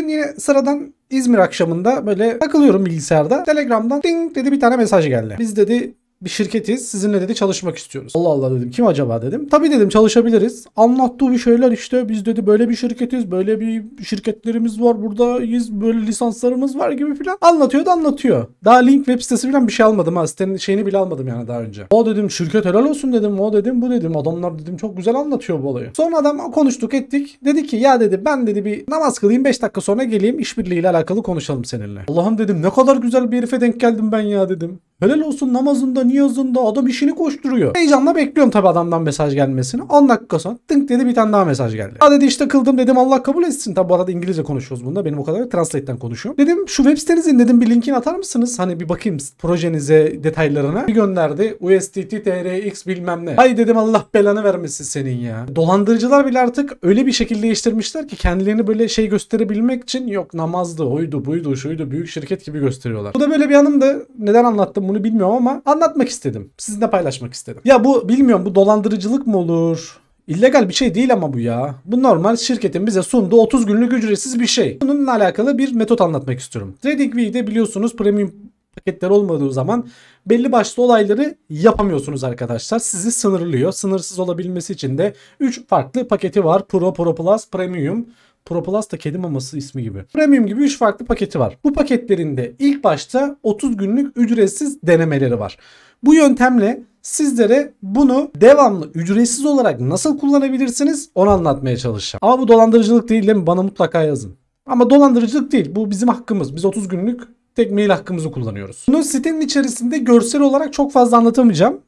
gün yine sıradan İzmir akşamında böyle takılıyorum bilgisayarda. Telegram'dan ding dedi bir tane mesaj geldi. Biz dedi bir şirketiz. Sizinle dedi çalışmak istiyoruz. Allah Allah dedim. Kim acaba dedim. Tabi dedim çalışabiliriz. Anlattığı bir şeyler işte biz dedi böyle bir şirketiz. Böyle bir şirketlerimiz var. Buradayız. Böyle lisanslarımız var gibi filan. Anlatıyor da anlatıyor. Daha link web sitesi filan bir şey almadım ha. Sitenin şeyini bile almadım yani daha önce. O dedim şirket helal olsun dedim. O dedim bu dedim. Adamlar dedim çok güzel anlatıyor bu olayı. Sonra adam konuştuk ettik. Dedi ki ya dedi ben dedi bir namaz kılayım 5 dakika sonra geleyim. işbirliğiyle alakalı konuşalım seninle. Allah'ım dedim ne kadar güzel bir herife denk geldim ben ya dedim. Helal olsun namazında niyazında adam işini koşturuyor. Heyecanla bekliyorum tabi adamdan mesaj gelmesini. 10 dakika sonra tınk dedi bir tane daha mesaj geldi. Ha dedi işte kıldım dedim Allah kabul etsin. Tabi bu arada İngilizce konuşuyoruz bunda. Benim o kadar translate'den konuşuyorum. Dedim şu web sitenizin dedim bir linkini atar mısınız? Hani bir bakayım projenize detaylarına. Bir gönderdi. USDT, TRX bilmem ne. Hay dedim Allah belanı vermesin senin ya. Dolandırıcılar bile artık öyle bir şekilde değiştirmişler ki kendilerini böyle şey gösterebilmek için yok namazdı, oydu, buydu, şuydu büyük şirket gibi gösteriyorlar. Bu da böyle bir anım da neden anlattım bunu bilmiyorum ama anlatmak istedim. Sizinle paylaşmak istedim. Ya bu bilmiyorum bu dolandırıcılık mı olur? İllegal bir şey değil ama bu ya. Bu normal şirketin bize sunduğu 30 günlük ücretsiz bir şey. Bununla alakalı bir metot anlatmak istiyorum. TradingView'de biliyorsunuz premium paketler olmadığı zaman belli başlı olayları yapamıyorsunuz arkadaşlar. Sizi sınırlıyor. Sınırsız olabilmesi için de 3 farklı paketi var. Pro, Pro Plus, Premium Proplast da kedi maması ismi gibi. Premium gibi 3 farklı paketi var. Bu paketlerinde ilk başta 30 günlük ücretsiz denemeleri var. Bu yöntemle sizlere bunu devamlı ücretsiz olarak nasıl kullanabilirsiniz onu anlatmaya çalışacağım. Ama bu dolandırıcılık değil değil mi? Bana mutlaka yazın. Ama dolandırıcılık değil. Bu bizim hakkımız. Biz 30 günlük tek mail hakkımızı kullanıyoruz. Bunu sitenin içerisinde görsel olarak çok fazla anlatamayacağım.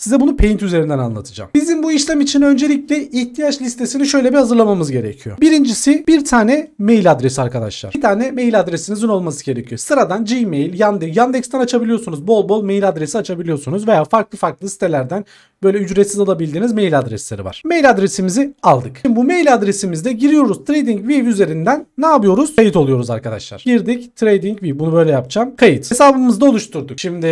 Size bunu Paint üzerinden anlatacağım. Bizim bu işlem için öncelikle ihtiyaç listesini şöyle bir hazırlamamız gerekiyor. Birincisi bir tane mail adresi arkadaşlar. Bir tane mail adresinizin olması gerekiyor. Sıradan Gmail, Yandex, Yandex'ten açabiliyorsunuz. Bol bol mail adresi açabiliyorsunuz veya farklı farklı sitelerden böyle ücretsiz alabildiğiniz mail adresleri var. Mail adresimizi aldık. Şimdi bu mail adresimizde giriyoruz TradingView üzerinden ne yapıyoruz? Kayıt oluyoruz arkadaşlar. Girdik TradingView bunu böyle yapacağım. Kayıt. Hesabımızı da oluşturduk. Şimdi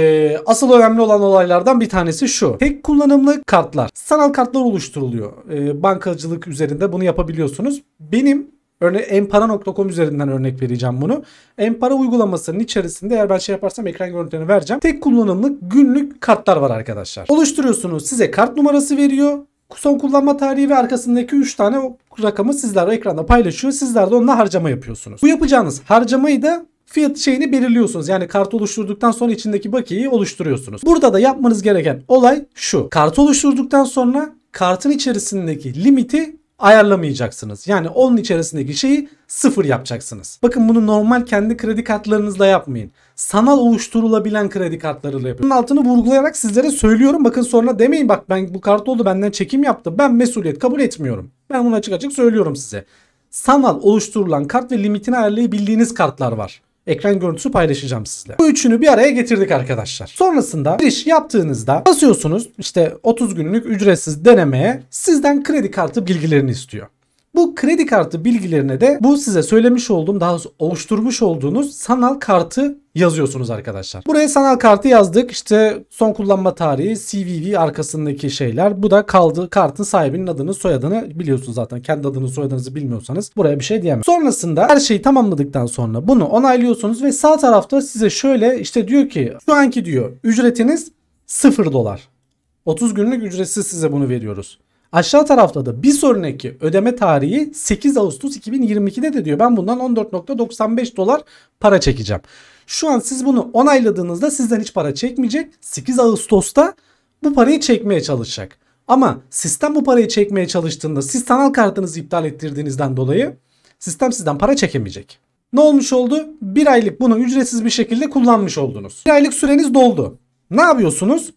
asıl önemli olan olaylardan bir tanesi şu. Tek kullanımlı kartlar. Sanal kartlar oluşturuluyor. E, bankacılık üzerinde bunu yapabiliyorsunuz. Benim Örne empara.com üzerinden örnek vereceğim bunu. Empara uygulamasının içerisinde eğer ben şey yaparsam ekran görüntülerini vereceğim. Tek kullanımlık günlük kartlar var arkadaşlar. Oluşturuyorsunuz size kart numarası veriyor. Son kullanma tarihi ve arkasındaki 3 tane rakamı sizler o ekranda paylaşıyor. Sizler de onunla harcama yapıyorsunuz. Bu yapacağınız harcamayı da fiyat şeyini belirliyorsunuz. Yani kartı oluşturduktan sonra içindeki bakiyeyi oluşturuyorsunuz. Burada da yapmanız gereken olay şu. Kartı oluşturduktan sonra kartın içerisindeki limiti ayarlamayacaksınız. Yani onun içerisindeki şeyi sıfır yapacaksınız. Bakın bunu normal kendi kredi kartlarınızla yapmayın. Sanal oluşturulabilen kredi kartlarıyla yapın. Bunun altını vurgulayarak sizlere söylüyorum. Bakın sonra demeyin bak ben bu kart oldu benden çekim yaptı. Ben mesuliyet kabul etmiyorum. Ben bunu açık açık söylüyorum size. Sanal oluşturulan kart ve limitini ayarlayabildiğiniz kartlar var ekran görüntüsü paylaşacağım sizle. Bu üçünü bir araya getirdik arkadaşlar. Sonrasında giriş yaptığınızda basıyorsunuz işte 30 günlük ücretsiz denemeye sizden kredi kartı bilgilerini istiyor. Bu kredi kartı bilgilerine de bu size söylemiş olduğum daha oluşturmuş olduğunuz sanal kartı yazıyorsunuz arkadaşlar. Buraya sanal kartı yazdık. İşte son kullanma tarihi, CVV arkasındaki şeyler. Bu da kaldı kartın sahibinin adını, soyadını biliyorsunuz zaten. Kendi adını, soyadınızı bilmiyorsanız buraya bir şey diyemem. Sonrasında her şeyi tamamladıktan sonra bunu onaylıyorsunuz ve sağ tarafta size şöyle işte diyor ki şu anki diyor ücretiniz 0 dolar. 30 günlük ücretsiz size bunu veriyoruz. Aşağı tarafta da bir sonraki ödeme tarihi 8 Ağustos 2022'de de diyor ben bundan 14.95 dolar para çekeceğim. Şu an siz bunu onayladığınızda sizden hiç para çekmeyecek. 8 Ağustos'ta bu parayı çekmeye çalışacak. Ama sistem bu parayı çekmeye çalıştığında siz sanal kartınızı iptal ettirdiğinizden dolayı sistem sizden para çekemeyecek. Ne olmuş oldu? Bir aylık bunu ücretsiz bir şekilde kullanmış oldunuz. Bir aylık süreniz doldu. Ne yapıyorsunuz?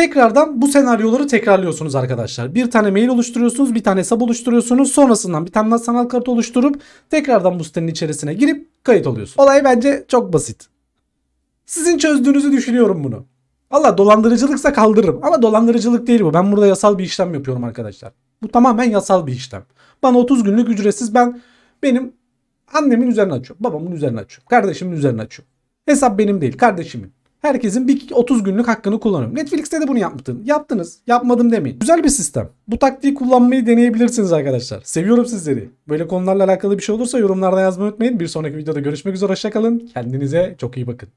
Tekrardan bu senaryoları tekrarlıyorsunuz arkadaşlar. Bir tane mail oluşturuyorsunuz, bir tane hesap oluşturuyorsunuz. Sonrasından bir tane sanal kart oluşturup tekrardan bu sitenin içerisine girip kayıt oluyorsunuz. Olay bence çok basit. Sizin çözdüğünüzü düşünüyorum bunu. Allah dolandırıcılıksa kaldırırım ama dolandırıcılık değil bu. Ben burada yasal bir işlem yapıyorum arkadaşlar. Bu tamamen yasal bir işlem. Bana 30 günlük ücretsiz ben benim annemin üzerine açıyorum. Babamın üzerine açıyorum. Kardeşimin üzerine açıyorum. Hesap benim değil kardeşimin. Herkesin bir 30 günlük hakkını kullanıyorum. Netflix'te de bunu yaptın. Yaptınız. Yapmadım demeyin. Güzel bir sistem. Bu taktiği kullanmayı deneyebilirsiniz arkadaşlar. Seviyorum sizleri. Böyle konularla alakalı bir şey olursa yorumlarda yazmayı unutmayın. Bir sonraki videoda görüşmek üzere. Hoşçakalın. Kendinize çok iyi bakın.